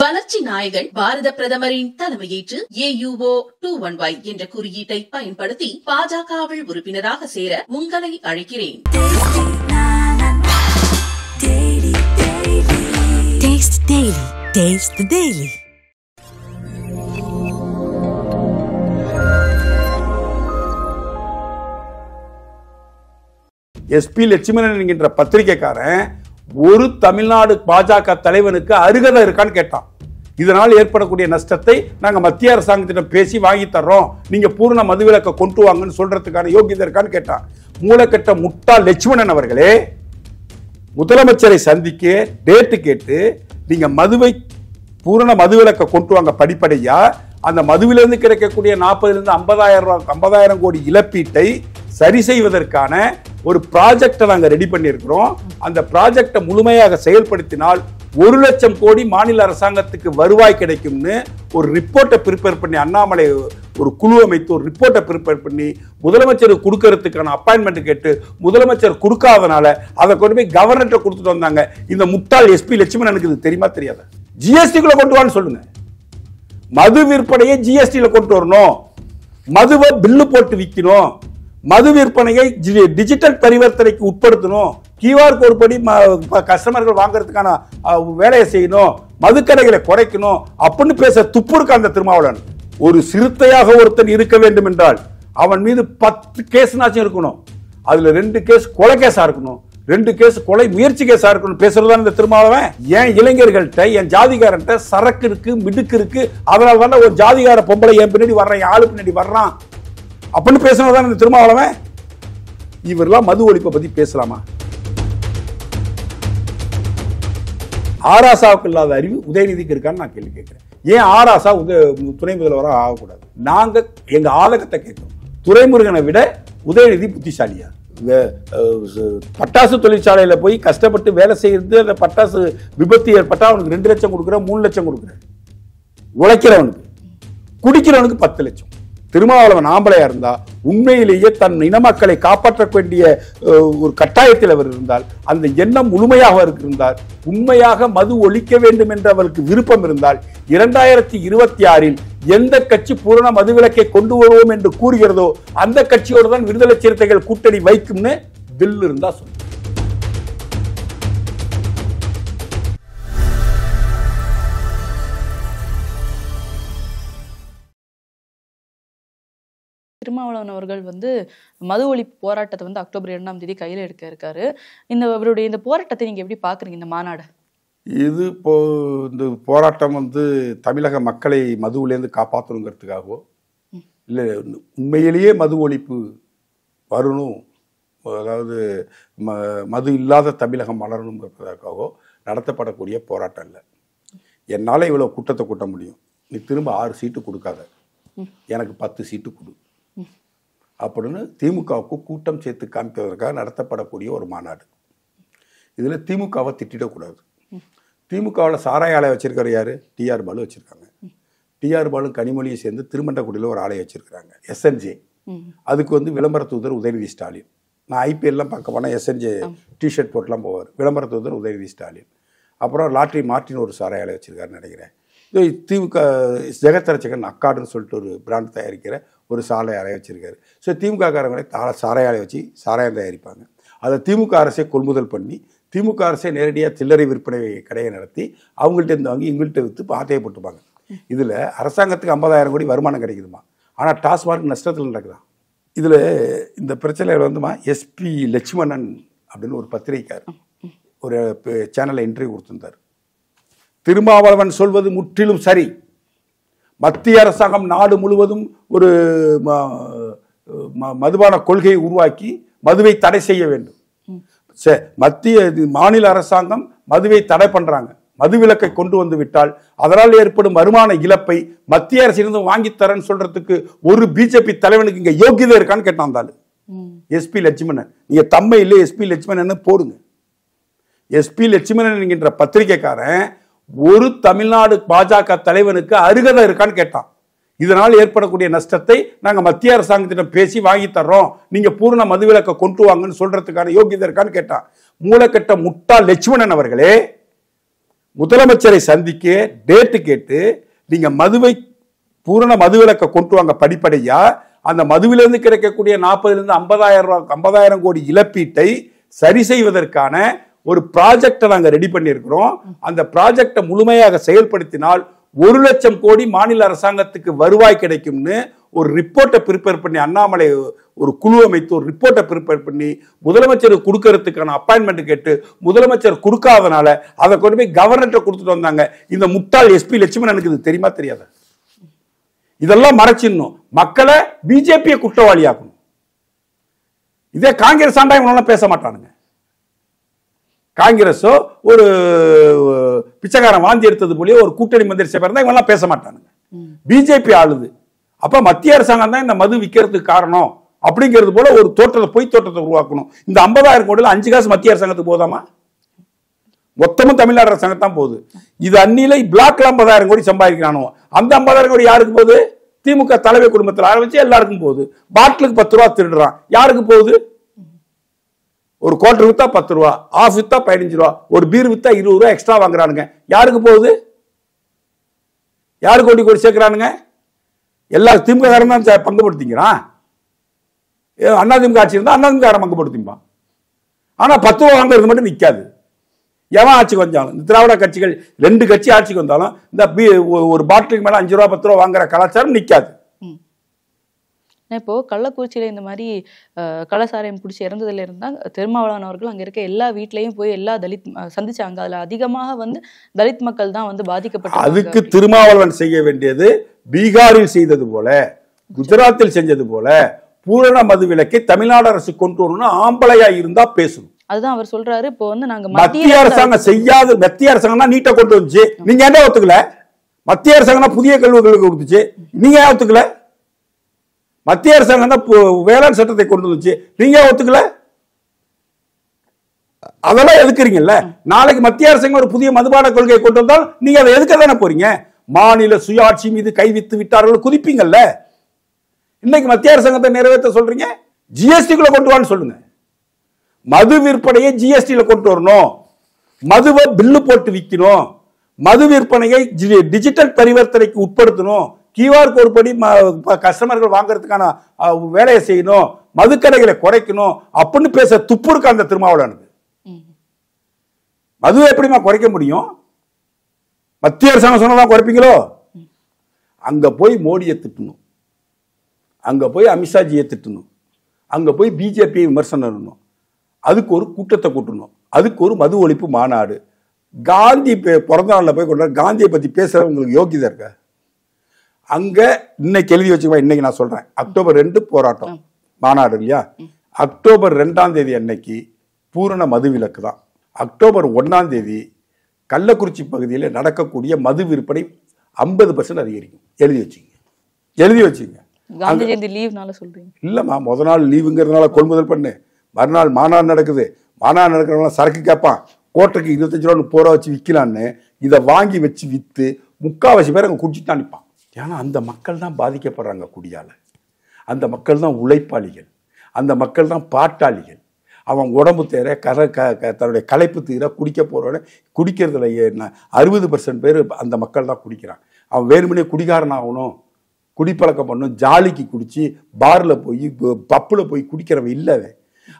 வளர்ச்சி நாயகன் பாரத பிரதமரின் தலைமையேற்று யூஓ டூ ஒன் ஒய் என்ற குறியீட்டை பயன்படுத்தி பாஜகவில் உறுப்பினராக சேர உங்களை அழைக்கிறேன் எஸ்பி லட்சுமணன் என்கின்ற பத்திரிகைக்காரன் ஒரு தமிழ்நாடு பாஜக தலைவனுக்கு அருகதை இருக்கான்னு கேட்டான் இதனால் ஏற்படக்கூடிய நஷ்டத்தை நாங்கள் மத்திய அரசாங்கத்திடம் பேசி வாங்கி தர்றோம் நீங்கள் பூர்ண மதுவிலக்கை கொண்டு வாங்கன்னு சொல்றதுக்கான யோகியதை இருக்கான்னு கேட்டான் மூலக்கட்ட முட்டா லட்சுமணன் அவர்களே முதலமைச்சரை சந்திக்க டேட்டு கேட்டு நீங்கள் மதுவை பூரண மதுவிலக்கை கொண்டு வாங்க படிப்படியா அந்த மதுவிலிருந்து கிடைக்கக்கூடிய நாற்பதுலேருந்து ஐம்பதாயிரம் ரூபா ஐம்பதாயிரம் கோடி இழப்பீட்டை சரி செய்வதற்கான ஒரு ப்ராஜெக்டை நாங்கள் ரெடி பண்ணியிருக்கிறோம் அந்த ப்ராஜெக்டை முழுமையாக செயல்படுத்தினால் ஒரு லட்சம் கோடி மாநில அரசாங்கத்துக்கு வருவாய் கிடைக்கும்னு ஒரு ரிப்போர்ட்டை ப்ரிப்பேர் பண்ணி அண்ணாமலை ஒரு குழு அமைத்து ஒரு ரிப்போர்ட்டை ப்ரிப்பேர் பண்ணி முதலமைச்சருக்கு கொடுக்கறதுக்கான அப்பாயின்மெண்ட் கேட்டு முதலமைச்சர் கொடுக்காதனால அதை கொண்டு போய் கவர்னர்கிட்ட கொடுத்துட்டு வந்தாங்க இந்த முட்டாள் எஸ்பி எனக்கு இது தெரியுமா தெரியாது ஜிஎஸ்டிக்குள்ள கொண்டு வான்னு சொல்லுங்க மது விற்பனையை ஜிஎஸ்டியில் கொண்டு வரணும் மதுவை பில்லு போட்டு விற்கணும் மது விற்பனையை டிஜிட்டல் பரிவர்த்தனைக்கு உட்படுத்தணும் கியூஆர் கோடு படி கஸ்டமர்கள் வாங்குறதுக்கான வேலையை செய்யணும் மதுக்கடைகளை குறைக்கணும் அப்படின்னு பேச துப்புருக்கு அந்த திருமாவளவன் ஒரு சிறுத்தையாக ஒருத்தன் இருக்க வேண்டும் என்றால் அவன் மீது பத்து கேஸ்னாச்சும் இருக்கணும் அதுல ரெண்டு கேஸ் கொலை கேஸா இருக்கணும் ரெண்டு கேஸ் கொலை முயற்சி கேஸா இருக்கணும் பேசுறதுதான் இந்த திருமாவளவன் என் இளைஞர்கள்ட்ட என் ஜாதிகாரன்ட்ட சரக்கு இருக்கு மிடுக்கு இருக்கு அதனால தானே ஒரு ஜாதிகார பொம்பளை என் பின்னாடி வர்றேன் ஆளு பின்னாடி வர்றான் அப்படின்னு பேசினவர் தான் இந்த திருமாவளவன் இவரெல்லாம் மது ஒழிப்பை பற்றி பேசலாமா ஆராசாவுக்கு இல்லாத அறிவு உதயநிதிக்கு இருக்கான்னு நான் கேள்வி கேட்குறேன் ஏன் ஆராசா உத துணை முதல்வராக ஆகக்கூடாது நாங்கள் எங்கள் ஆலகத்தை கேட்கணும் துறைமுருகனை விட உதயநிதி புத்திசாலியா பட்டாசு தொழிற்சாலையில் போய் கஷ்டப்பட்டு வேலை செய்யறது அந்த பட்டாசு விபத்து ஏற்பட்டால் அவனுக்கு ரெண்டு லட்சம் கொடுக்குறேன் மூணு லட்சம் கொடுக்குறேன் உழைக்கிறவனுக்கு குடிக்கிறவனுக்கு பத்து லட்சம் திருமாவளவன் ஆம்பளையா இருந்தா உண்மையிலேயே தன் இன மக்களை காப்பாற்ற வேண்டிய ஒரு கட்டாயத்தில் அவர் இருந்தால் அந்த எண்ணம் முழுமையாக அவருக்கு இருந்தால் உண்மையாக மது ஒழிக்க வேண்டும் என்று அவருக்கு விருப்பம் இருந்தால் இரண்டாயிரத்தி இருபத்தி ஆறில் எந்த கட்சி பூரண மதுவிலக்கை கொண்டு வருவோம் என்று கூறுகிறதோ அந்த கட்சியோடு தான் விடுதலை சிறுத்தைகள் கூட்டணி வைக்கும்னு பில் இருந்தா சொல்லுங்க திருமாவளவன் அவர்கள் வந்து மது ஒழிப்பு போராட்டத்தை வந்து அக்டோபர் இரண்டாம் தேதி கையில் எடுக்க இருக்காரு இந்த அவருடைய இந்த போராட்டத்தை நீங்கள் எப்படி பார்க்குறீங்க இந்த மாநாடு இது இப்போ இந்த போராட்டம் வந்து தமிழக மக்களை மதுவிலேருந்து காப்பாற்றணுங்கிறதுக்காகவோ இல்லை உண்மையிலேயே மது ஒழிப்பு வரணும் அதாவது ம மது இல்லாத தமிழகம் மலரணுங்கிறதுக்காகவோ நடத்தப்படக்கூடிய போராட்டம் இல்லை என்னால் இவ்வளோ கூட்டத்தை கூட்ட முடியும் நீ திரும்ப ஆறு சீட்டு கொடுக்காத எனக்கு பத்து சீட்டு கொடு அப்படின்னு திமுகவுக்கு கூட்டம் சேர்த்து காமிப்பதற்காக நடத்தப்படக்கூடிய ஒரு மாநாடு இதில் திமுகவை திட்டிடக்கூடாது திமுகவில் சாராய ஆலை வச்சுருக்கிற யார் டிஆர் பாலு வச்சுருக்காங்க டிஆர் பாலு கனிமொழியை சேர்ந்து திருமண்டக்குடியில் ஒரு ஆலையை வச்சுருக்கிறாங்க எஸ்என்ஜே அதுக்கு வந்து விளம்பர தூதர் உதயநிதி ஸ்டாலின் நான் ஐபிஎல்லாம் பார்க்க போனால் எஸ்என்ஜே டிஷர்ட் போட்டுலாம் போவார் விளம்பர தூதர் உதயநிதி ஸ்டாலின் அப்புறம் லாட்ரி மார்டின் ஒரு சாராய ஆலை வச்சுருக்காருன்னு நினைக்கிறேன் திமுக ஜெகத்தரச்சகன் அக்காடுன்னு சொல்லிட்டு ஒரு பிராண்ட் தயாரிக்கிற ஒரு சாலை அறைய வச்சுருக்காரு ஸோ திமுககாரங்களே தாள சாரை ஆலை வச்சு சாராயம் தயாரிப்பாங்க அதை திமுக அரசே கொள்முதல் பண்ணி திமுக அரசே நேரடியாக சில்லறை விற்பனை கடையை நடத்தி அவங்கள்ட்ட இருந்து வாங்கி இவங்கள்ட்ட விற்று பாத்தையை போட்டுப்பாங்க இதில் அரசாங்கத்துக்கு ஐம்பதாயிரம் கோடி வருமானம் கிடைக்குதுமா ஆனால் டாஸ்மார்க் நஷ்டத்தில் நடக்குதான் இதில் இந்த பிரச்சனையில் வந்துமா எஸ்பி லட்சுமணன் அப்படின்னு ஒரு பத்திரிகைக்கார் ஒரு சேனலில் இன்டர்வியூ கொடுத்துருந்தார் திருமாவளவன் சொல்வது முற்றிலும் சரி மத்திய அரசாங்கம் நாடு முழுவதும் ஒரு மதுபான கொள்கையை உருவாக்கி மதுவை தடை செய்ய வேண்டும் மத்திய மாநில அரசாங்கம் மதுவை தடை பண்றாங்க மது விலக்கை கொண்டு வந்து விட்டால் அதனால் ஏற்படும் வருமான இழப்பை மத்திய அரசிலிருந்து வாங்கி தரேன்னு சொல்றதுக்கு ஒரு பிஜேபி தலைவனுக்கு இங்க யோகியதை இருக்கான்னு கேட்டான் எஸ்பி லட்சுமணன் நீங்க தம்மை இல்லை எஸ்பி லட்சுமணன் போடுங்க எஸ்பி லட்சுமணன் என்கின்ற பத்திரிகைக்காரன் ஒரு தமிழ்நாடு பாஜக தலைவனுக்கு அருகதை இருக்கான்னு கேட்டான் இதனால் ஏற்படக்கூடிய நஷ்டத்தை நாங்கள் மத்திய அரசாங்கத்திடம் பேசி வாங்கி தர்றோம் நீங்கள் பூர்ண மதுவிலக்கை கொண்டு வாங்கன்னு சொல்றதுக்கான யோகியதை இருக்கான்னு கேட்டான் மூலக்கட்ட முட்டா லட்சுமணன் அவர்களே முதலமைச்சரை சந்திக்க டேட்டு கேட்டு நீங்கள் மதுவை பூரண மதுவிலக்கை கொண்டு வாங்க படிப்படையா அந்த மதுவிலிருந்து கிடைக்கக்கூடிய நாற்பதுலேருந்து ஐம்பதாயிரம் ரூபா ஐம்பதாயிரம் கோடி இழப்பீட்டை சரி செய்வதற்கான ஒரு ப்ராஜெக்டை நாங்கள் ரெடி பண்ணியிருக்கிறோம் அந்த ப்ராஜெக்டை முழுமையாக செயல்படுத்தினால் ஒரு லட்சம் கோடி மாநில அரசாங்கத்துக்கு வருவாய் கிடைக்கும்னு ஒரு ரிப்போர்ட்டை ப்ரிப்பேர் பண்ணி அண்ணாமலை ஒரு குழு அமைத்து ஒரு ரிப்போர்ட்டை ப்ரிப்பேர் பண்ணி முதலமைச்சருக்கு கொடுக்கறதுக்கான அப்பாயின்மெண்ட் கேட்டு முதலமைச்சர் கொடுக்காதனால அதை கொண்டு போய் கவர்னர்கிட்ட கொடுத்துட்டு வந்தாங்க இந்த முட்டாள் எஸ்பி லட்சுமணனுக்கு இது தெரியுமா தெரியாத இதெல்லாம் மறைச்சிடணும் மக்களை பிஜேபியை குற்றவாளியாக்கணும் இதே காங்கிரஸ் ஆண்டா இவனால பேச மாட்டானுங்க காங்கிரஸோ ஒரு பிச்சைக்காரன் வாந்தி எடுத்தது போலயே ஒரு கூட்டணி மந்திரி சபை இருந்தால் இவங்கெல்லாம் பேச மாட்டானுங்க பிஜேபி ஆளுது அப்போ மத்திய அரசாங்கம் தான் இந்த மது விற்கிறதுக்கு காரணம் அப்படிங்கிறது போல ஒரு தோற்றத்தை பொய் தோற்றத்தை உருவாக்கணும் இந்த ஐம்பதாயிரம் கோடியில் அஞ்சு காசு மத்திய அரசாங்கத்துக்கு போதாமா மொத்தமும் தமிழ்நாடு அரசாங்கத்தான் போகுது இது அந்நில பிளாக்ல ஐம்பதாயிரம் கோடி சம்பாதிக்கிறானோ அந்த ஐம்பதாயிரம் கோடி யாருக்கு போகுது திமுக தலைமை குடும்பத்தில் ஆரம்பிச்சு எல்லாருக்கும் போகுது பாட்டிலுக்கு பத்து ரூபா திருடுறான் யாருக்கு போகுது ஒரு கோட்டர் வித்தா பத்து ரூபா ஆஃப் விற்றா பதினஞ்சு ரூபா ஒரு பீர் வித்தா இருபது ரூபா எக்ஸ்ட்ரா வாங்குறானுங்க யாருக்கு போகுது யாருக்கு கொண்டு கொண்டு சேர்க்குறானுங்க எல்லா காரம் தான் பங்குபடுத்திக்கிறான் அண்ணா திமுக ஆட்சி இருந்தால் அண்ணா திமுககாரன் பங்குபடுத்திப்பான் ஆனால் பத்து ரூபா வாங்குறது மட்டும் நிற்காது எவன் ஆட்சிக்கு வந்தாலும் இந்த திராவிட கட்சிகள் ரெண்டு கட்சி ஆட்சிக்கு வந்தாலும் இந்த ஒரு பாட்டிலுக்கு மேலே அஞ்சு ரூபா பத்து ரூபா வாங்குற கலாச்சாரம் நிற்காது ஏன்னா இப்போது கள்ளக்குறிச்சியில் இந்த மாதிரி கலசாரயம் பிடிச்சி இறந்ததுல இருந்தால் திருமாவளவன் அவர்கள் அங்கே இருக்க எல்லா வீட்லேயும் போய் எல்லா தலித் சந்திச்சாங்க அதில் அதிகமாக வந்து தலித் மக்கள் தான் வந்து பாதிக்கப்பட்ட அதுக்கு திருமாவளவன் செய்ய வேண்டியது பீகாரில் செய்தது போல குஜராத்தில் செஞ்சது போல பூரண மது தமிழ்நாடு அரசு கொண்டு வரணும்னு ஆம்பளையா இருந்தா பேசணும் அதுதான் அவர் சொல்றாரு இப்போ வந்து நாங்க மத்திய அரசாங்கம் செய்யாத மத்திய அரசாங்கம் நீட்டை கொண்டு வந்துச்சு நீங்க என்ன ஒத்துக்கல மத்திய அரசாங்கம் புதிய கல்விகளுக்கு கொடுத்துச்சு நீங்க ஏன் ஒத்துக்கல மத்திய அரசாங்கம் தான் வேளாண் சட்டத்தை கொண்டு வந்துச்சு நீங்க ஒத்துக்கல அதெல்லாம் எதுக்குறீங்கல்ல நாளைக்கு மத்திய அரசாங்கம் ஒரு புதிய மதுபான கொள்கையை கொண்டு வந்தால் நீங்க அதை எதுக்க தானே போறீங்க மாநில சுயாட்சி மீது கைவித்து விட்டார்கள் குதிப்பீங்கல்ல இன்னைக்கு மத்திய அரசாங்கத்தை நிறைவேற்ற சொல்றீங்க ஜிஎஸ்டிக்குள்ள கொண்டு வான்னு சொல்லுங்க மது விற்பனையை ஜிஎஸ்டியில் கொண்டு வரணும் மதுவை பில்லு போட்டு விற்கணும் மது விற்பனையை டிஜிட்டல் பரிவர்த்தனைக்கு உட்படுத்தணும் கியூஆர் கோட் படி கஸ்டமர்கள் வாங்குறதுக்கான வேலையை செய்யணும் மதுக்கடைகளை குறைக்கணும் அப்படின்னு பேச துப்பு இருக்கு அந்த திருமாவளவனுக்கு மதுவை எப்படிமா குறைக்க முடியும் மத்திய அரசாங்கம் சொன்னதான் குறைப்பீங்களோ அங்க போய் மோடியை திட்டணும் அங்க போய் அமித்ஷாஜியை திட்டணும் அங்க போய் பிஜேபி விமர்சனம் அதுக்கு ஒரு கூட்டத்தை கூட்டணும் அதுக்கு ஒரு மது ஒழிப்பு மாநாடு காந்தி பிறந்த நாளில் போய் கொண்டாடு காந்தியை பற்றி பேசுறவங்களுக்கு யோகிதா இருக்கா அங்கே இன்னைக்கு எழுதி வச்சுக்கோங்க இன்னைக்கு நான் சொல்கிறேன் அக்டோபர் ரெண்டு போராட்டம் மாநாடு இல்லையா அக்டோபர் ரெண்டாம் தேதி அன்னைக்கு பூரண மது விலக்கு தான் அக்டோபர் ஒன்றாம் தேதி கள்ளக்குறிச்சி பகுதியில் நடக்கக்கூடிய மது விற்பனை ஐம்பது பர்சன்ட் அதிகரிக்கும் எழுதி வச்சுங்க எழுதி வச்சுங்க இல்லைம்மா முத நாள் லீவுங்கிறதுனால கொள்முதல் பண்ணு மறுநாள் மாநாடு நடக்குது மாநாடு நடக்கிறவங்க சரக்கு கேட்பான் கோட்டைக்கு இருபத்தஞ்சு ரூபா போற வச்சு விற்கலான்னு இதை வாங்கி வச்சு விற்று முக்காவாசி பேர் அங்கே குடிச்சுட்டு தான் நிற்பான் ஏன்னா அந்த மக்கள் தான் பாதிக்கப்படுறாங்க குடியால் அந்த மக்கள் தான் உழைப்பாளிகள் அந்த மக்கள் தான் பாட்டாளிகள் அவன் உடம்பு தேர கர க தன்னுடைய களைப்பு தீர குடிக்க போகிறவன குடிக்கிறதுல என்ன அறுபது பர்சன்ட் பேர் அந்த மக்கள் தான் குடிக்கிறான் அவன் வேறுமனே குடிகாரன் ஆகணும் குடிப்பழக்கம் பண்ணும் ஜாலிக்கு குடித்து பாரில் போய் பப்பில் போய் குடிக்கிறவன் இல்லை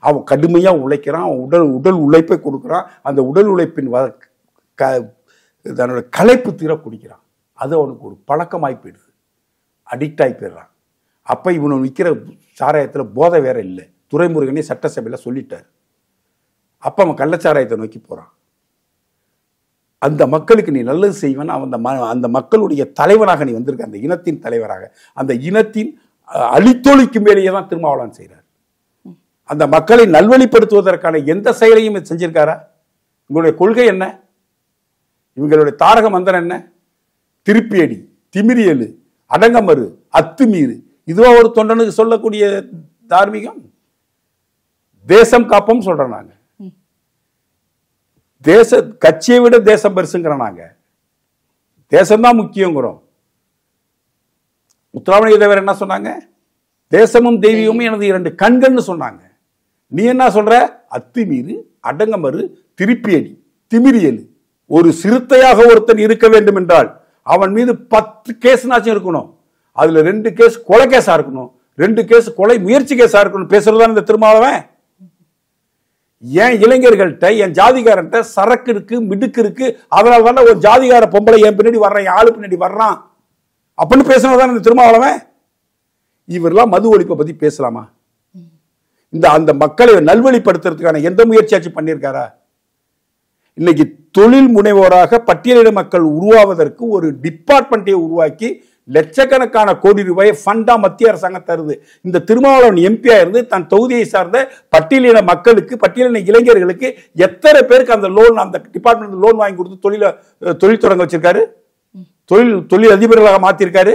அவன் கடுமையாக உழைக்கிறான் அவன் உடல் உடல் உழைப்பை கொடுக்குறான் அந்த உடல் உழைப்பின் வ க தன்னோட களைப்பு தீர குடிக்கிறான் அது அவனுக்கு ஒரு பழக்கமாகி போயிடுது அடிக்ட் ஆகி போயிடுறான் அப்போ இவனை விற்கிற சாராயத்தில் போதை வேற இல்லை துறைமுருகனே சட்டசபையில் சொல்லிட்டார் அப்போ அவன் கள்ளச்சாராயத்தை நோக்கி போகிறான் அந்த மக்களுக்கு நீ நல்லது செய்வன் அவன் அந்த ம அந்த மக்களுடைய தலைவனாக நீ வந்திருக்க அந்த இனத்தின் தலைவராக அந்த இனத்தின் அழித்தொழிக்கும் மேலேயே தான் திருமாவளவன் செய்கிறார் அந்த மக்களை நல்வழிப்படுத்துவதற்கான எந்த செயலையும் செஞ்சிருக்காரா உங்களுடைய கொள்கை என்ன இவங்களுடைய தாரக மந்திரம் என்ன திருப்பியடி திமிரியலு அடங்கமறு அத்துமீறு இதுவா ஒரு தொண்டனுக்கு சொல்லக்கூடிய தார்மீகம் தேசம் காப்போம் சொல்ற நாங்க தேச கட்சியை விட தேசம் பெருசுங்கிறோம் நாங்க தேசம்தான் முக்கியங்கிறோம் முத்துராமலிங்க தேவர் என்ன சொன்னாங்க தேசமும் தெய்வியமும் எனது இரண்டு கண்கள்னு சொன்னாங்க நீ என்ன சொல்ற அத்துமீறு அடங்கமறு திருப்பியடி திமிரியலு ஒரு சிறுத்தையாக ஒருத்தன் இருக்க வேண்டும் என்றால் அவன் மீது பத்து கேஸ்னாச்சும் இருக்கணும் அதுல ரெண்டு கேஸ் கொலை கேஸா இருக்கணும் ரெண்டு கேஸ் கொலை முயற்சி கேஸா இருக்கணும் பேசுறதுதான் இந்த திருமாவன் ஏன் இளைஞர்கள்ட்ட என் ஜாதிகாரன்ட்ட சரக்கு இருக்கு மிடுக்கு இருக்கு அதனால தானே ஒரு ஜாதிகார பொம்பளை என் பின்னாடி வர்றான் ஆளு பின்னாடி வர்றான் அப்படின்னு பேசுனதான் இந்த திருமாவளவன் இவரெல்லாம் மது ஒழிப்பை பத்தி பேசலாமா இந்த அந்த மக்களை நல்வழிப்படுத்துறதுக்கான எந்த முயற்சியாச்சும் பண்ணியிருக்காரா இன்னைக்கு தொழில் முனைவோராக பட்டியலிட மக்கள் உருவாவதற்கு ஒரு டிபார்ட்மெண்ட்டை உருவாக்கி லட்சக்கணக்கான கோடி ரூபாயை ஃபண்டா மத்திய அரசாங்கம் தருது இந்த திருமாவளவன் எம்பியா இருந்து தன் தொகுதியை சார்ந்த பட்டியலின மக்களுக்கு பட்டியலின இளைஞர்களுக்கு எத்தனை பேருக்கு அந்த லோன் அந்த டிபார்ட்மெண்ட் லோன் வாங்கி கொடுத்து தொழில தொழில் தொடங்க வச்சிருக்காரு தொழில் தொழில் அதிபர்களாக மாத்திருக்காரு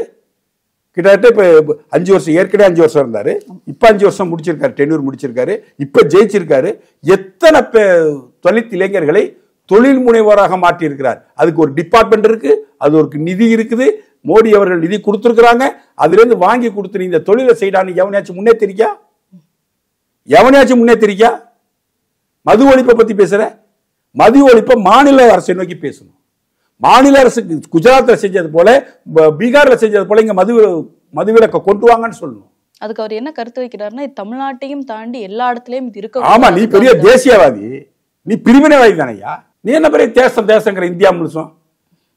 கிட்டத்தட்ட இப்போ அஞ்சு வருஷம் ஏற்கனவே அஞ்சு வருஷம் இருந்தார் இப்போ அஞ்சு வருஷம் முடிச்சிருக்காரு டென்னூர் முடிச்சிருக்காரு இப்போ ஜெயிச்சிருக்காரு எத்தனை பே தொழில் இளைஞர்களை தொழில் முனைவராக மாற்றியிருக்கிறார் அதுக்கு ஒரு டிபார்ட்மெண்ட் இருக்கு அது ஒரு நிதி இருக்குது மோடி அவர்கள் நிதி கொடுத்துருக்குறாங்க அதுலேருந்து வாங்கி கொடுத்து இந்த தொழிலை செய்யலான்னு எவனையாச்சும் முன்னேத்திரிக்கா எவனையாச்சும் முன்னேத்திரிக்கா மது ஒழிப்பை பற்றி பேசுகிற மது ஒழிப்பை மாநில அரசை நோக்கி பேசணும் மாநில அரசு குஜராத்தில் செஞ்சது போல பீகாரில் செஞ்சது போல இங்கே மது மதுவிலக்கை கொண்டு வாங்கன்னு சொல்லணும் அதுக்கு அவர் என்ன கருத்து வைக்கிறாருன்னா தமிழ்நாட்டையும் தாண்டி எல்லா இடத்துலயும் இருக்க ஆமா நீ பெரிய தேசியவாதி நீ பிரிவினைவாதி தானையா நீ என்ன பெரிய தேசம் தேசங்கிற இந்தியா முழுசும்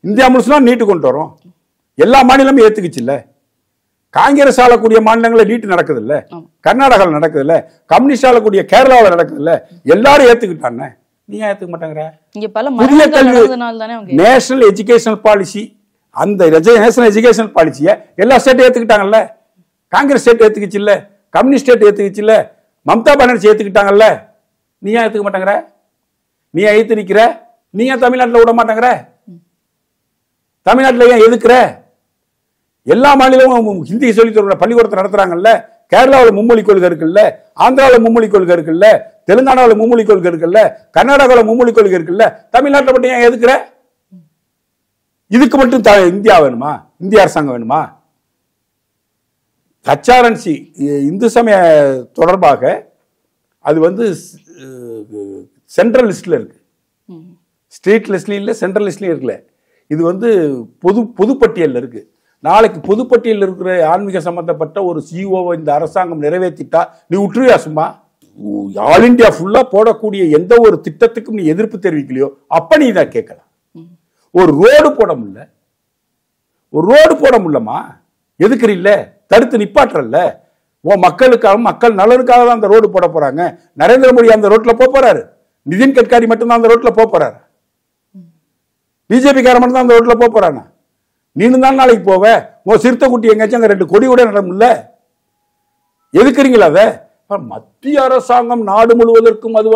இந்தியா முழுசும் நீட்டு கொண்டு வரும் எல்லா மாநிலமும் ஏத்துக்குச்சு இல்லை காங்கிரஸ் ஆளக்கூடிய மாநிலங்களில் நீட்டு நடக்குது இல்ல கர்நாடகாவில் நடக்குது இல்ல கம்யூனிஸ்ட் ஆளக்கூடிய கேரளாவில் நடக்குது இல்ல எல்லாரும் ஏத்துக்கிட்டாங்க நீ ஏத்துக்க மாட்டேங்கிற புதிய கல்வி நேஷனல் எஜுகேஷனல் பாலிசி அந்த நேஷனல் எஜுகேஷனல் பாலிசியை எல்லா ஸ்டேட்டும் ஏத்துக்கிட்டாங்கல்ல காங்கிரஸ் ஸ்டேட் ஏத்துக்குச்சு இல்ல கம்யூனிஸ்ட் ஸ்டேட் ஏத்துக்குச்சு இல்ல மம்தா பானர்ஜி ஏத்துக்கிட்டாங்கல்ல நீ ஏன் ஏத்துக்க மாட்டேங்கிற நீ எதிர்த்து நிற்கிற நீ ஏன் தமிழ்நாட்டில் விட மாட்டேங்கிற தமிழ்நாட்டில் ஏன் எதுக்குற எல்லா மாநிலமும் ஹிந்தி சொல்லி தருகிற பள்ளிக்கூடத்தை நடத்துறாங்கல்ல கேரளாவில் மும்மொழி கொள்கை இருக்குல்ல ஆந்திராவில் மும்மொழி கொள்கை இருக்குல்ல தெலுங்கானாவில் மும்மொழி கொள்கை இருக்குல்ல கர்நாடகாவில் மும்மொழி கொள்கை இருக்குல்ல தமிழ்நாட்டில் மட்டும் ஏன் எதுக்குற இதுக்கு மட்டும் இந்தியா வேணுமா இந்திய அரசாங்கம் வேணுமா கச்சாரன்சி இந்து சமய தொடர்பாக அது வந்து சென்ட்ரல் லிஸ்ட்டில் இருக்கு ஸ்டேட் லிஸ்ட்லையும் இல்லை சென்ட்ரல் லிஸ்ட்லையும் இருக்கல இது வந்து பொது பொதுப்பட்டியலில் இருக்குது நாளைக்கு பொதுப்பட்டியலில் இருக்கிற ஆன்மீக சம்பந்தப்பட்ட ஒரு சிஇஓவை e இந்த அரசாங்கம் நிறைவேற்றிட்டா நீ உற்றுவியா சும்மா ஆல் இண்டியா ஃபுல்லாக போடக்கூடிய எந்த ஒரு திட்டத்துக்கும் நீ எதிர்ப்பு தெரிவிக்கலையோ அப்போ நீ தான் கேட்கலாம் ஒரு ரோடு போட முடியல ஒரு ரோடு போட முடியலமா எதுக்குறீல்ல தடுத்து நிப்பாட்டுறல உன் மக்களுக்காக மக்கள் நலனுக்காக தான் அந்த ரோடு போட போகிறாங்க நரேந்திர மோடி அந்த ரோட்டில் போக போகிறாரு நிதின் கட்காரி மட்டும்தான் அந்த ரோட்டில் போக போறாரு பிஜேபிக்காரன் மட்டும்தான் அந்த ரோட்டில் போக போறாங்க நீனு தான் நாளைக்கு போவ உங்க சிறுத்தை குட்டி எங்கேயாச்சும் அந்த ரெண்டு கொடி கூட நடமில்ல எதுக்குறீங்களா அதை மத்திய அரசாங்கம் நாடு முழுவதற்கும் மது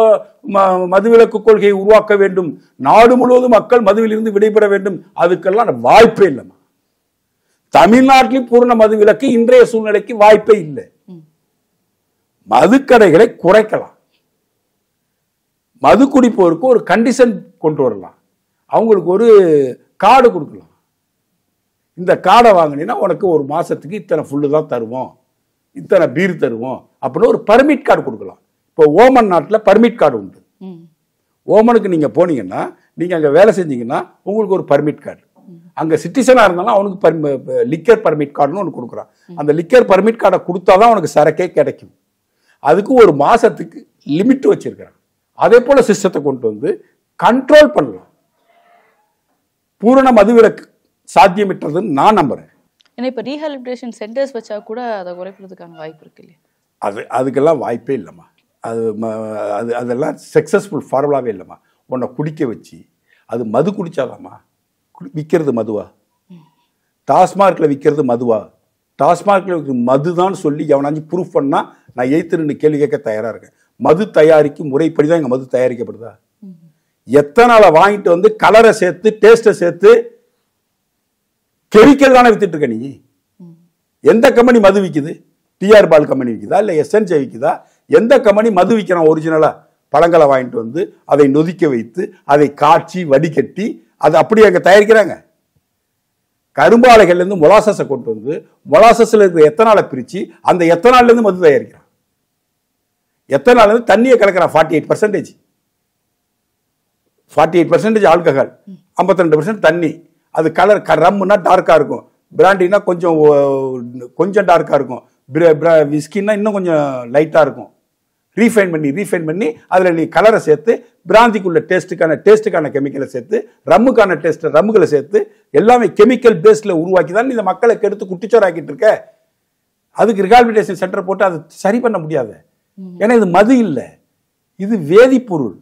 மதுவிலக்கு கொள்கையை உருவாக்க வேண்டும் நாடு முழுவதும் மக்கள் மதுவில் இருந்து விடைபெற வேண்டும் அதுக்கெல்லாம் வாய்ப்பே இல்லைம்மா தமிழ்நாட்டிலும் பூர்ண மதுவிலக்கு இன்றைய சூழ்நிலைக்கு வாய்ப்பே இல்லை மதுக்கடைகளை குறைக்கலாம் மது குடிப்போருக்கு ஒரு கண்டிஷன் கொண்டு வரலாம் அவங்களுக்கு ஒரு கார்டு கொடுக்கலாம் இந்த கார்டை வாங்கினா உனக்கு ஒரு மாதத்துக்கு இத்தனை ஃபுல்லு தான் தருவோம் இத்தனை பீர் தருவோம் அப்படின்னு ஒரு பர்மிட் கார்டு கொடுக்கலாம் இப்போ ஓமன் நாட்டில் பர்மிட் கார்டு உண்டு ஓமனுக்கு நீங்கள் போனீங்கன்னா நீங்கள் அங்கே வேலை செஞ்சீங்கன்னா உங்களுக்கு ஒரு பர்மிட் கார்டு அங்கே சிட்டிசனாக இருந்தாலும் அவனுக்கு பர்மி லிக்கர் பர்மிட் கார்டுன்னு ஒன்று கொடுக்குறான் அந்த லிக்கர் பர்மிட் கார்டை கொடுத்தா தான் அவனுக்கு சரக்கே கிடைக்கும் அதுக்கு ஒரு மாதத்துக்கு லிமிட் வச்சுருக்கிறான் அதே போல சிஸ்டத்தை கொண்டு வந்து கண்ட்ரோல் பண்ணலாம் பூரண மதுவிலக்கு சாத்தியமிட்டதுன்னு நான் நம்புறேன் ஏன்னா இப்போ ரீஹாலிபிடேஷன் சென்டர்ஸ் வச்சா கூட அதை குறைக்கிறதுக்கான வாய்ப்பு இருக்கு இல்லையா அது அதுக்கெல்லாம் வாய்ப்பே இல்லைம்மா அது அது அதெல்லாம் சக்ஸஸ்ஃபுல் ஃபார்முலாவே இல்லைம்மா உன்னை குடிக்க வச்சு அது மது குடித்தாதாம்மா விற்கிறது மதுவா டாஸ்மார்க்கில் விற்கிறது மதுவா டாஸ்மார்க்கில் மது தான் சொல்லி எவனாச்சும் ப்ரூஃப் பண்ணால் நான் எய்த்து கேள்வி கேட்க தயாராக இருக்கேன் மது தயாரிக்கும் முறைப்படிதான் தான் மது தயாரிக்கப்படுதா எத்தனால வாங்கிட்டு வந்து கலரை சேர்த்து டேஸ்ட்டை சேர்த்து கெமிக்கல் தானே வித்துட்டு இருக்க நீ எந்த கம்பெனி மது விற்குது டிஆர் பால் கம்பெனி விற்குதா இல்லை எஸ்என்ஜே விற்குதா எந்த கம்பெனி மது விற்கிறான் ஒரிஜினலா பழங்களை வாங்கிட்டு வந்து அதை நொதிக்க வைத்து அதை காய்ச்சி வடிகட்டி அதை அப்படி அங்கே தயாரிக்கிறாங்க கரும்பாலைகள்லேருந்து மொலாசஸை கொண்டு வந்து மொலாசஸில் இருக்கிற எத்தனாலை பிரித்து அந்த எத்தனால்லேருந்து மது தயாரிக்கிறாங்க எத்தனால் வந்து தண்ணியை கலக்கிறான் forty eight percentage forty eight percentage alcohol ஐம்பத்தி ரெண்டு பர்சன்ட் தண்ணி அது கலர் ரம்முன்னா டார்க்காக இருக்கும் பிராண்டினா கொஞ்சம் கொஞ்சம் டார்க்காக இருக்கும் விஸ்கின்னா இன்னும் கொஞ்சம் லைட்டாக இருக்கும் ரீஃபைன் பண்ணி ரீஃபைன் பண்ணி அதில் நீ கலரை சேர்த்து பிராந்திக்குள்ள டேஸ்ட்டுக்கான டேஸ்ட்டுக்கான கெமிக்கலை சேர்த்து ரம்முக்கான டேஸ்ட்டு ரம்முகளை சேர்த்து எல்லாமே கெமிக்கல் பேஸ்டில் உருவாக்கி தான் இந்த மக்களை கெடுத்து குட்டிச்சோராக்கிட்டு இருக்க அதுக்கு ரிகால்பிடேஷன் சென்டர் போட்டு அதை சரி பண்ண முடியாது ஏன்னா இது மது இல்லை இது வேதிப்பொருள்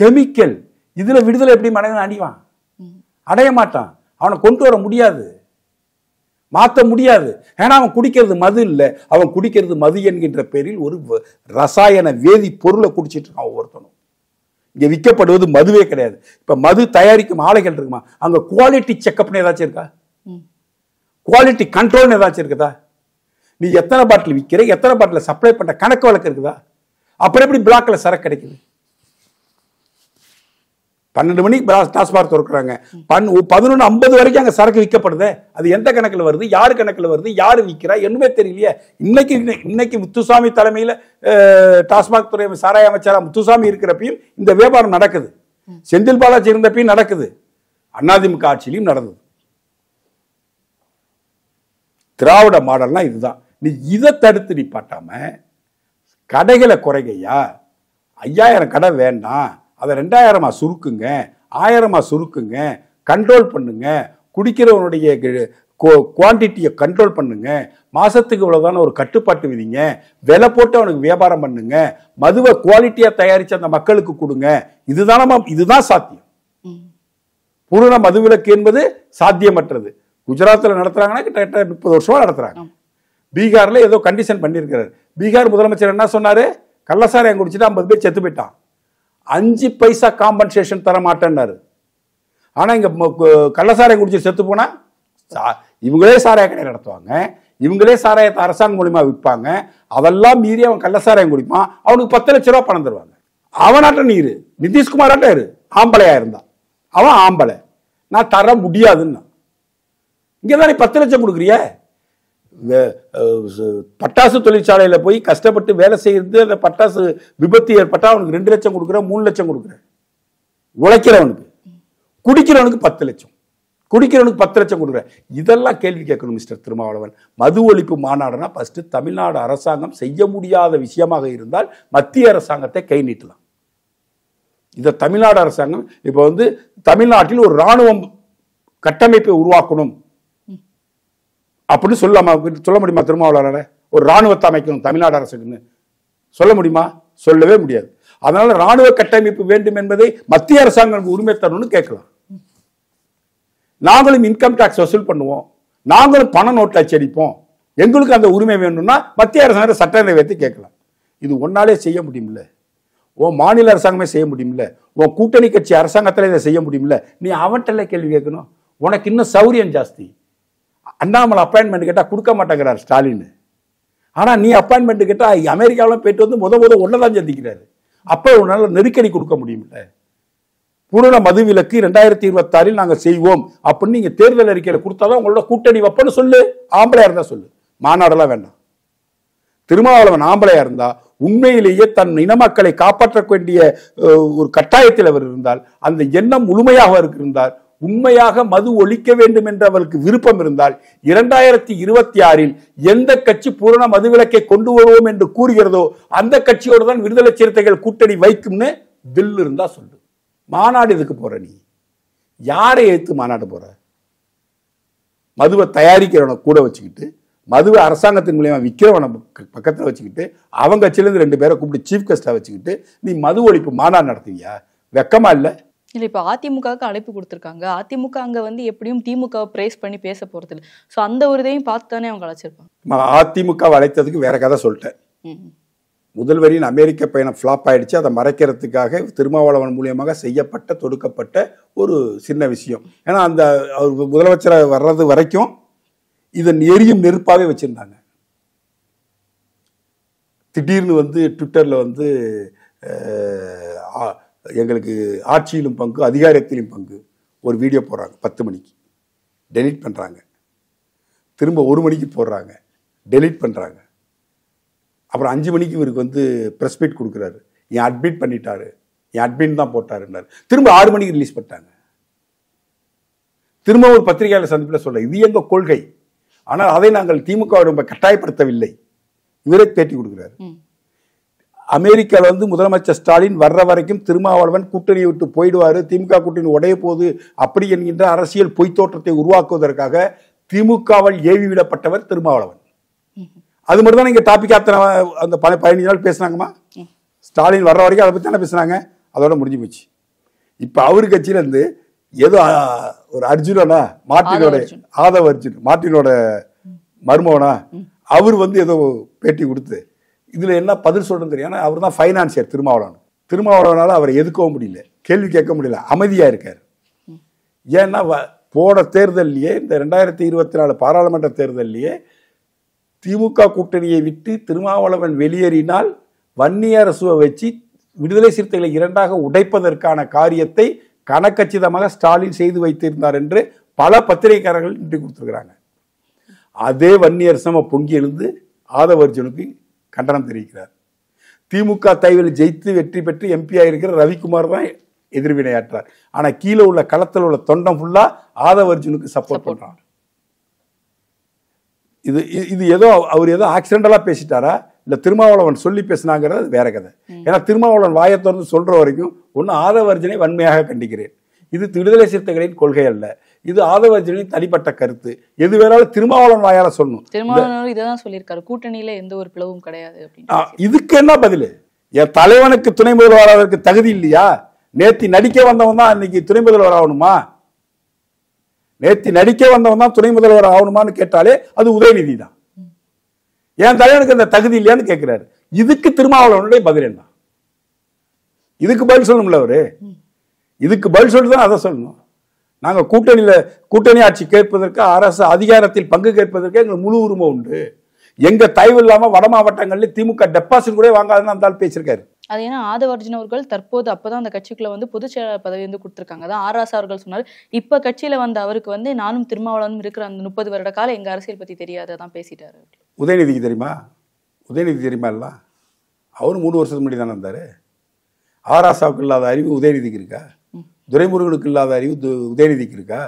கெமிக்கல் இதில் விடுதலை எப்படி மனிதன் அணிவான் அடைய மாட்டான் அவனை கொண்டு வர முடியாது மாற்ற முடியாது ஏன்னா அவன் குடிக்கிறது மது இல்லை அவன் குடிக்கிறது மது என்கின்ற பேரில் ஒரு ரசாயன வேதி பொருளை குடிச்சிட்டு இருக்கான் ஒவ்வொருத்தனும் இங்கே விற்கப்படுவது மதுவே கிடையாது இப்போ மது தயாரிக்கும் ஆலைகள் இருக்குமா அங்கே குவாலிட்டி செக்அப்னு ஏதாச்சும் இருக்கா குவாலிட்டி கண்ட்ரோல்னு ஏதாச்சும் இருக்குதா நீ எத்தனை பாட்டில் விற்கிற எத்தனை பாட்டில் சப்ளை பண்ண கணக்கு வழக்கு இருக்குதா அப்புறம் எப்படி பிளாக்ல சரக்கு கிடைக்குது பன்னெண்டு மணிக்கு டாஸ்மாக திறக்கிறாங்க பன் பதினொன்று ஐம்பது வரைக்கும் அங்கே சரக்கு விற்கப்படுது அது எந்த கணக்கில் வருது யார் கணக்கில் வருது யார் விற்கிறா என்னமே தெரியலையே இன்னைக்கு இன்னைக்கு முத்துசாமி தலைமையில் டாஸ்மாக் துறை சாராய அமைச்சராக முத்துசாமி இருக்கிறப்பையும் இந்த வியாபாரம் நடக்குது செந்தில் பாலாஜி இருந்தப்பையும் நடக்குது அண்ணாதிமுக ஆட்சியிலையும் நடந்தது திராவிட மாடல்னா இதுதான் நீ இதை தடுத்து நீ பாட்டாம கடைகளை குறைகையா ஐயாயிரம் கடை வேண்டாம் அதை ரெண்டாயிரமா சுருக்குங்க ஆயிரமா சுருக்குங்க கண்ட்ரோல் பண்ணுங்க குடிக்கிறவனுடைய குவான்டிட்டியை கண்ட்ரோல் பண்ணுங்க மாசத்துக்கு இவ்வளவுதான ஒரு கட்டுப்பாட்டு விதிங்க விலை போட்டு அவனுக்கு வியாபாரம் பண்ணுங்க மதுவை குவாலிட்டியா தயாரிச்சு அந்த மக்களுக்கு கொடுங்க இதுதான் இதுதான் சாத்தியம் பூரண மதுவிலக்கு என்பது சாத்தியமற்றது குஜராத்தில் நடத்துறாங்கன்னா கிட்டத்தட்ட முப்பது வருஷமா நடத்துறாங்க பீகாரில் ஏதோ கண்டிஷன் பண்ணியிருக்கிறார் பீகார் முதலமைச்சர் என்ன சொன்னார் கள்ளசாரையம் குடிச்சிட்டு ஐம்பது பேர் செத்து போயிட்டான் அஞ்சு பைசா காம்பன்சேஷன் தர மாட்டேன்னாரு ஆனால் இங்கே கள்ளசாராயம் குடிச்சிட்டு செத்து போனால் இவங்களே சாராய கடை நடத்துவாங்க இவங்களே சாராயத்தை அரசாங்கம் மூலிமா விற்பாங்க அதெல்லாம் மீறி அவன் கள்ளசாராயம் குடிப்பான் அவனுக்கு பத்து லட்ச ரூபா பணம் தருவாங்க அவனாட்ட நீர் நிதிஷ்குமாராட்ட இரு ஆம்பளையாக இருந்தான் அவன் ஆம்பளை நான் தர முடியாதுன்னு இங்கே தானே பத்து லட்சம் கொடுக்குறிய பட்டாசு தொழிற்சாலையில் போய் கஷ்டப்பட்டு வேலை செய்யறது அந்த பட்டாசு விபத்து ஏற்பட்டால் அவனுக்கு ரெண்டு லட்சம் கொடுக்குறேன் மூணு லட்சம் கொடுக்குறேன் உழைக்கிறவனுக்கு குடிக்கிறவனுக்கு பத்து லட்சம் குடிக்கிறவனுக்கு பத்து லட்சம் கொடுக்குறேன் இதெல்லாம் கேள்வி கேட்கணும் மிஸ்டர் திருமாவளவன் மது ஒழிப்பு மாநாடுனா ஃபஸ்ட்டு தமிழ்நாடு அரசாங்கம் செய்ய முடியாத விஷயமாக இருந்தால் மத்திய அரசாங்கத்தை கை நீட்டலாம் இதை தமிழ்நாடு அரசாங்கம் இப்போ வந்து தமிழ்நாட்டில் ஒரு இராணுவம் கட்டமைப்பை உருவாக்கணும் அப்படின்னு சொல்லாம சொல்ல முடியுமா திருமாவளவரால் ஒரு இராணுவத்தை அமைக்கணும் தமிழ்நாடு அரசுக்குன்னு சொல்ல முடியுமா சொல்லவே முடியாது அதனால ராணுவ கட்டமைப்பு வேண்டும் என்பதை மத்திய அரசாங்கம் உரிமை தரணும்னு கேட்கலாம் நாங்களும் இன்கம் டாக்ஸ் வசூல் பண்ணுவோம் நாங்களும் பண நோட்டை அச்சடிப்போம் எங்களுக்கு அந்த உரிமை வேணும்னா மத்திய அரசாங்க சட்ட நிறைவேற்றி கேட்கலாம் இது ஒன்னாலே செய்ய முடியுமில்ல உன் மாநில அரசாங்கமே செய்ய முடியும்ல உன் கூட்டணி கட்சி அரசாங்கத்தில் இதை செய்ய முடியும்ல நீ அவன்கிட்ட கேள்வி கேட்கணும் உனக்கு இன்னும் சௌரியம் ஜாஸ்தி அண்ணாமலை அப்பாயின்மெண்ட் கேட்டால் கொடுக்க மாட்டேங்கிறார் ஸ்டாலின் ஆனால் நீ அப்பாயின்மெண்ட் கேட்டால் அமெரிக்காவிலாம் போயிட்டு வந்து முத முத ஒன்றை தான் சந்திக்கிறாரு அப்போ உன்னால் நெருக்கடி கொடுக்க முடியுமில்ல பூரண மது விலக்கு ரெண்டாயிரத்தி இருபத்தாறில் நாங்கள் செய்வோம் அப்படின்னு நீங்கள் தேர்தல் அறிக்கையில் கொடுத்தாதான் உங்களோட கூட்டணி வைப்பேன்னு சொல்லு ஆம்பளையாக இருந்தால் சொல்லு மாநாடெல்லாம் வேண்டாம் திருமாவளவன் ஆம்பளையாக இருந்தால் உண்மையிலேயே தன் இன மக்களை காப்பாற்ற வேண்டிய ஒரு கட்டாயத்தில் அவர் இருந்தால் அந்த எண்ணம் முழுமையாக இருந்தால் உண்மையாக மது ஒழிக்க வேண்டும் என்று அவளுக்கு விருப்பம் இருந்தால் இரண்டாயிரத்தி இருபத்தி ஆறில் எந்த கட்சி பூரண மதுவிலக்கை கொண்டு வருவோம் என்று கூறுகிறதோ அந்த கட்சியோடு தான் விடுதலை சிறுத்தைகள் கூட்டணி வைக்கும்னு தில் இருந்தா சொல்லு மாநாடு இதுக்கு போற நீ யாரை எதிர்த்து மாநாடு போற மதுவை தயாரிக்கிறவனை கூட வச்சுக்கிட்டு மதுவை அரசாங்கத்தின் மூலியமா விற்கிறவனை பக்கத்தில் வச்சுக்கிட்டு அவங்க கட்சியிலேருந்து ரெண்டு பேரை கூப்பிட்டு சீஃப் கெஸ்ட்டாக வச்சுக்கிட்டு நீ மது ஒழிப்பு மாநாடு நடத்துவியா வெக்கமா இல்லை இல்லை இப்போ அதிமுகவுக்கு அழைப்பு கொடுத்துருக்காங்க அதிமுக அங்கே வந்து எப்படியும் திமுகவை ப்ரைஸ் பண்ணி பேச போகிறது இல்லை ஸோ அந்த ஒரு இதையும் பார்த்து தானே அவங்க அழைச்சிருப்பாங்க அதிமுக அழைத்ததுக்கு வேற கதை சொல்லிட்டேன் முதல்வரின் அமெரிக்க பயணம் ஃப்ளாப் ஆயிடுச்சு அதை மறைக்கிறதுக்காக திருமாவளவன் மூலியமாக செய்யப்பட்ட தொடுக்கப்பட்ட ஒரு சின்ன விஷயம் ஏன்னா அந்த அவர் முதலமைச்சரை வர்றது வரைக்கும் இதன் எரியும் நெருப்பாகவே வச்சுருந்தாங்க திடீர்னு வந்து ட்விட்டரில் வந்து எங்களுக்கு ஆட்சியிலும் பங்கு அதிகாரத்திலும் பங்கு ஒரு வீடியோ போடுறாங்க பத்து மணிக்கு டெலிட் பண்ணுறாங்க திரும்ப ஒரு மணிக்கு போடுறாங்க டெலிட் பண்ணுறாங்க அப்புறம் அஞ்சு மணிக்கு இவருக்கு வந்து ப்ரெஸ் மீட் கொடுக்குறாரு என் அட்மிட் பண்ணிட்டாரு என் அட்மிட் தான் போட்டாருன்னாரு திரும்ப ஆறு மணிக்கு ரிலீஸ் பண்ணிட்டாங்க திரும்ப ஒரு பத்திரிகையில் சந்திப்பில் சொல்ல இது எங்கள் கொள்கை ஆனால் அதை நாங்கள் திமுக ரொம்ப கட்டாயப்படுத்தவில்லை இவரே பேட்டி கொடுக்குறாரு அமெரிக்காவில் வந்து முதலமைச்சர் ஸ்டாலின் வர்ற வரைக்கும் திருமாவளவன் கூட்டணி விட்டு போயிடுவார் திமுக கூட்டணி உடைய போது அப்படி என்கின்ற அரசியல் பொய்த்தோற்றத்தை உருவாக்குவதற்காக திமுகவால் ஏவி விடப்பட்டவர் திருமாவளவன் அது மட்டும் தான் இங்கே டாபிக் அத்தனை அந்த பல பதினஞ்சு நாள் பேசுனாங்கம்மா ஸ்டாலின் வர்ற வரைக்கும் அதை பற்றி தானே பேசுனாங்க அதோட முடிஞ்சு போச்சு இப்போ அவர் கட்சியிலேருந்து ஏதோ ஒரு அர்ஜுனனா மார்ட்டினோட ஆதவ அர்ஜுன் மார்ட்டினோட மருமவனா அவர் வந்து ஏதோ பேட்டி கொடுத்து இதில் என்ன பதில் சொல்கிறது தெரியும் ஏன்னா அவர் தான் ஃபைனான்சியர் திருமாவளவன் திருமாவளவனால் அவரை எதுக்கவும் முடியல கேள்வி கேட்க முடியல அமைதியாக இருக்கார் ஏன்னா போன தேர்தல்லையே இந்த ரெண்டாயிரத்தி இருபத்தி நாலு பாராளுமன்ற தேர்தல்லையே திமுக கூட்டணியை விட்டு திருமாவளவன் வெளியேறினால் வன்னிய அரசுவை வச்சு விடுதலை சிறுத்தைகளை இரண்டாக உடைப்பதற்கான காரியத்தை கணக்கச்சிதமாக ஸ்டாலின் செய்து வைத்திருந்தார் என்று பல பத்திரிகைக்காரர்கள் இன்றி கொடுத்துருக்கிறாங்க அதே வன்னியர் சம பொங்கி எழுந்து ஆதவர்ஜனுக்கு கண்டனம் தெரிவிக்கிறார் திமுக தலைவர் ஜெயித்து வெற்றி பெற்று எம்பி ஆகிருக்கிற ரவிக்குமார் தான் எதிர்வினையாற்றார் ஆனால் கீழே உள்ள களத்தில் உள்ள தொண்டம் ஃபுல்லாக ஆதவ அர்ஜுனுக்கு சப்போர்ட் பண்ணுறார் இது இது ஏதோ அவர் ஏதோ ஆக்சிடென்டலாக பேசிட்டாரா இல்லை திருமாவளவன் சொல்லி பேசினாங்கிறது வேற கதை ஏன்னா திருமாவளவன் வாயத்தொடர்ந்து திறந்து சொல்கிற வரைக்கும் ஒன்றும் ஆதவ அர்ஜுனை வன்மையாக கண்டிக்கிறேன் இது விடுதலை சிறுத்தைகளின் கொள்கை அல்ல இது ஆதவர்ஜனின் தனிப்பட்ட கருத்து எது வேணாலும் திருமாவளவன் வாயால சொல்லணும் திருமாவளவன் இதான் சொல்லியிருக்காரு கூட்டணியில எந்த ஒரு பிளவும் கிடையாது இதுக்கு என்ன பதில் என் தலைவனுக்கு துணை முதல்வராவதற்கு தகுதி இல்லையா நேத்தி நடிக்க வந்தவன் தான் இன்னைக்கு துணை முதல்வர் ஆகணுமா நேத்தி நடிக்க வந்தவன் தான் துணை முதல்வர் ஆகணுமான்னு கேட்டாலே அது உதயநிதி தான் என் தலைவனுக்கு அந்த தகுதி இல்லையான்னு கேட்கிறாரு இதுக்கு திருமாவளவனுடைய பதில் என்ன இதுக்கு பதில் சொல்லணும்ல அவரு இதுக்கு பதில் சொல்லி தான் அதை சொல்லணும் நாங்கள் கூட்டணியில் கூட்டணி ஆட்சி கேட்பதற்கு அரசு அதிகாரத்தில் பங்கு கேட்பதற்கு எங்களுக்கு முழு உரிமை உண்டு எங்க தயவு இல்லாம வட மாவட்டங்களில் திமுக டெபாசிட் கூட வாங்காதுன்னு அந்த ஆள் பேசியிருக்காரு அது ஏன்னா ஆதவர்ஜின் அவர்கள் தற்போது அப்பதான் அந்த கட்சிக்குள்ள வந்து பொதுச் பதவி வந்து கொடுத்துருக்காங்க அதான் ஆராசா அவர்கள் சொன்னார் இப்ப கட்சியில வந்த அவருக்கு வந்து நானும் திருமாவளவனும் இருக்கிற அந்த முப்பது வருட காலம் எங்க அரசியல் பத்தி தெரியாததான் பேசிட்டாரு உதயநிதிக்கு தெரியுமா உதயநிதி தெரியுமா இல்ல அவரும் மூணு வருஷத்துக்கு முன்னாடி தானே இருந்தாரு ஆராசாவுக்கு இல்லாத அறிவு உதயநிதிக்கு இருக்கா துரைமுருகனுக்கு இல்லாத அறிவு உதயநிதிக்கு இருக்கா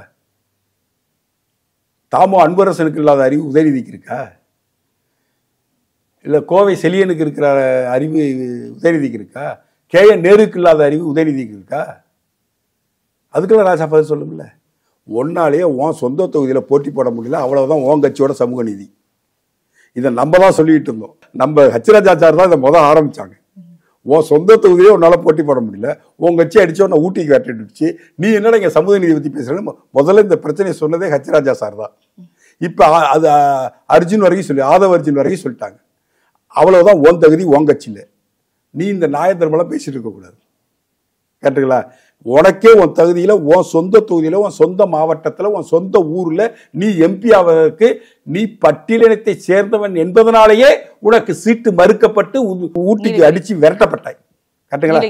தாமோ அன்பரசனுக்கு இல்லாத அறிவு உதயநிதிக்கு இருக்கா இல்லை கோவை செலியனுக்கு இருக்கிற அறிவு உதயநிதிக்கு இருக்கா கே என் நேருக்கு இல்லாத அறிவு உதயநிதிக்கு இருக்கா அதுக்கெல்லாம் ராஜா பதில் சொல்லுமில்ல ஒன்னாலேயே உன் சொந்த தொகுதியில் போட்டி போட முடியல அவ்வளோதான் ஓன் கட்சியோட சமூக நீதி இதை நம்ம தான் சொல்லிகிட்டு இருந்தோம் நம்ம ஹச்சிராஜாச்சார் தான் இதை முதல் ஆரம்பித்தாங்க உன் சொந்த தொகுதியே உன்னால் போட்டி போட முடியல உன் கட்சி அடிச்சு உன்னை ஊட்டிக்கு வெட்டிடுச்சு நீ என்னடா இங்கே சமூக நீதி பற்றி பேசுகிறேன்னு முதல்ல இந்த பிரச்சனையை சொன்னதே ஹச்சராஜா சார் தான் இப்போ அது அர்ஜுன் வரைக்கும் சொல்லி ஆதவ அர்ஜுன் வரைக்கும் சொல்லிட்டாங்க அவ்வளோதான் உன் தகுதி உன் கட்சியில் நீ இந்த நியாய பேசிகிட்டு இருக்கக்கூடாது கரெக்டுங்களா உனக்கே உன் தகுதியில் உன் சொந்த தொகுதியில் உன் சொந்த மாவட்டத்தில் உன் சொந்த ஊரில் நீ எம்பி ஆவதற்கு நீ பட்டியலினத்தை சேர்ந்தவன் என்பதனாலேயே உனக்கு சீட்டு மறுக்கப்பட்டு ஊட்டிக்கு அடித்து விரட்டப்பட்டாய் கரெக்டுங்களா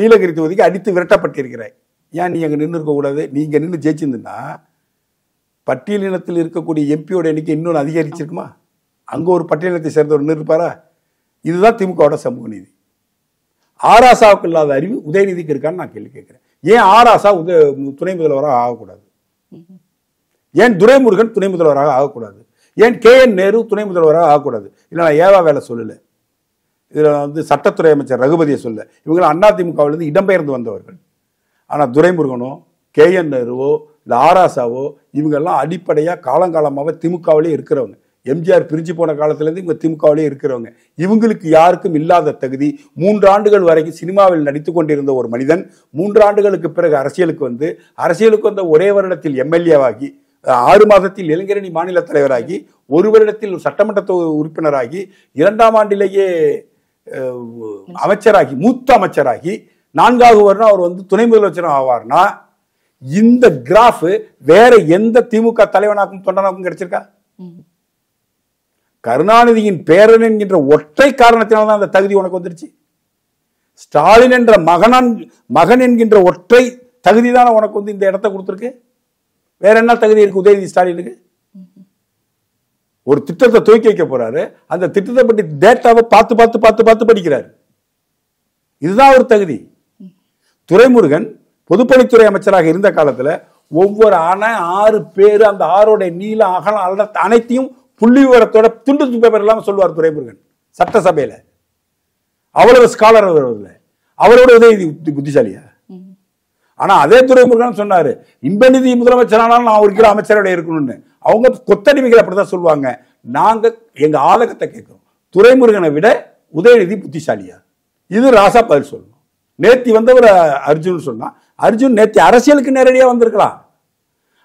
நீலகிரி தொகுதிக்கு அடித்து விரட்டப்பட்டிருக்கிறாய் ஏன் நீ அங்கே நின்று இருக்கக்கூடாது இங்கே நின்று ஜெயிச்சிருந்துன்னா பட்டியலினத்தில் இருக்கக்கூடிய எம்பியோட எண்ணிக்கை இன்னொன்று அதிகரிச்சிருக்குமா அங்கே ஒரு பட்டியலினத்தை சேர்ந்தவர் நின்றுப்பாரா இதுதான் திமுகவோட சமூக நீதி ஆராசாவுக்கு இல்லாத அறிவு உதயநிதிக்கு இருக்கான்னு நான் கேள்வி கேட்குறேன் ஏன் ஆராசா வந்து துணை முதல்வராக ஆகக்கூடாது ஏன் துரைமுருகன் துணை முதல்வராக ஆகக்கூடாது ஏன் கே என் நேரு துணை முதல்வராக ஆகக்கூடாது இல்லை நான் ஏவா வேலை சொல்லலை இதில் வந்து சட்டத்துறை அமைச்சர் ரகுபதியை சொல்ல அண்ணா அதிமுகவிலிருந்து இடம்பெயர்ந்து வந்தவர்கள் ஆனால் துரைமுருகனோ கே என் நேருவோ இல்லை ஆராசாவோ இவங்கெல்லாம் அடிப்படையாக காலங்காலமாக திமுகவிலே இருக்கிறவங்க எம்ஜிஆர் பிரிஞ்சு போன காலத்துலேருந்து இவங்க திமுகவிலே இருக்கிறவங்க இவங்களுக்கு யாருக்கும் இல்லாத தகுதி மூன்றாண்டுகள் வரைக்கும் சினிமாவில் நடித்து கொண்டிருந்த ஒரு மனிதன் மூன்றாண்டுகளுக்கு பிறகு அரசியலுக்கு வந்து அரசியலுக்கு வந்த ஒரே வருடத்தில் எம்எல்ஏவாகி ஆறு மாதத்தில் இளைஞரணி மாநில தலைவராகி ஒரு வருடத்தில் சட்டமன்ற உறுப்பினராகி இரண்டாம் ஆண்டிலேயே அமைச்சராகி மூத்த அமைச்சராகி நான்காவது வருடம் அவர் வந்து துணை முதலமைச்சர் ஆவார்னா இந்த கிராஃப் வேற எந்த திமுக தலைவனாக்கும் தொண்டனாக்கும் கிடைச்சிருக்கா கருணாநிதியின் பேரன் என்கின்ற ஒற்றை காரணத்தினால் தான் அந்த தகுதி உனக்கு வந்துருச்சு ஸ்டாலின் என்ற மகனன் மகன் என்கின்ற ஒற்றை தகுதி தானே உனக்கு வந்து இந்த இடத்த கொடுத்துருக்கு வேற என்ன தகுதி இருக்கு உதயநிதி ஸ்டாலினுக்கு ஒரு திட்டத்தை துவக்கி வைக்க போறாரு அந்த திட்டத்தை பற்றி டேட்டாவை பார்த்து பார்த்து பார்த்து பார்த்து படிக்கிறார் இதுதான் ஒரு தகுதி துரைமுருகன் பொதுப்பணித்துறை அமைச்சராக இருந்த காலத்தில் ஒவ்வொரு அணை ஆறு பேர் அந்த ஆறோட நீளம் அகலம் அனைத்தையும் புள்ளி விவரத்தோட துண்டு பேப்பர் இல்லாமல் சொல்லுவார் துரைமுருகன் சட்டசபையில் அவ்வளவு ஸ்காலர் அவர் அவரோட உதவி புத்திசாலியா ஆனா அதே துறைமுருகன் சொன்னாரு இன்பநிதி முதலமைச்சர் ஆனாலும் நான் ஒரு கிலோ அமைச்சரோட இருக்கணும்னு அவங்க கொத்தடிமைகள் அப்படிதான் சொல்லுவாங்க நாங்க எங்க ஆதகத்தை கேட்கிறோம் துறைமுருகனை விட உதயநிதி புத்திசாலியா இது ராசா பதில் சொல்லணும் நேத்தி வந்தவர் அர்ஜுன் சொன்னா அர்ஜுன் நேத்தி அரசியலுக்கு நேரடியா வந்திருக்கலாம்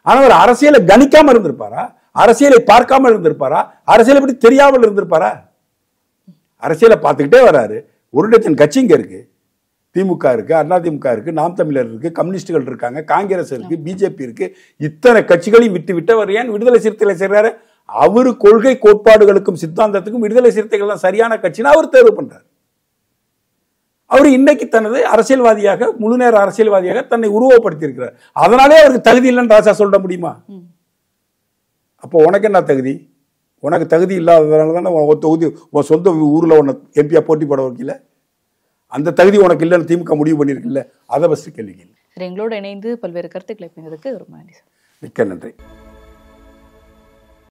ஆனா அவர் அரசியலை கணிக்காம இருந்திருப்பாரா அரசியலை பார்க்காமல் இருந்திருப்பாரா அரசியலை பற்றி தெரியாமல் இருந்திருப்பாரா அரசியலை பார்த்துக்கிட்டே வராரு ஒரு டஜன் கட்சி இங்கே இருக்கு திமுக இருக்கு அதிமுக இருக்கு நாம் தமிழர் இருக்கு கம்யூனிஸ்டுகள் இருக்காங்க காங்கிரஸ் இருக்கு பிஜேபி இருக்கு இத்தனை கட்சிகளையும் விட்டு விட்டு அவர் ஏன் விடுதலை சிறுத்தைகளை சேர்றாரு அவரு கொள்கை கோட்பாடுகளுக்கும் சித்தாந்தத்துக்கும் விடுதலை சிறுத்தைகள் தான் சரியான கட்சின்னு அவர் தேர்வு பண்றார் அவர் இன்னைக்கு தனது அரசியல்வாதியாக முழு நேர அரசியல்வாதியாக தன்னை உருவப்படுத்தி இருக்கிறார் அதனாலே அவருக்கு தகுதி இல்லைன்னு ராசா சொல்ல முடியுமா அப்போ உனக்கு என்ன தகுதி உனக்கு தகுதி இல்லாததுனால தானே உன் தொகுதி உன் சொந்த ஊரில் உன்னை எம்பியாக போட்டி போட வைக்கல அந்த தகுதி உனக்கு இல்லைன்னு திமுக முடிவு பண்ணியிருக்குல்ல அதை ஃபஸ்ட்டு கேள்வி எங்களோடு இணைந்து பல்வேறு கருத்துக்களை பண்ணுறதுக்கு மிக்க நன்றி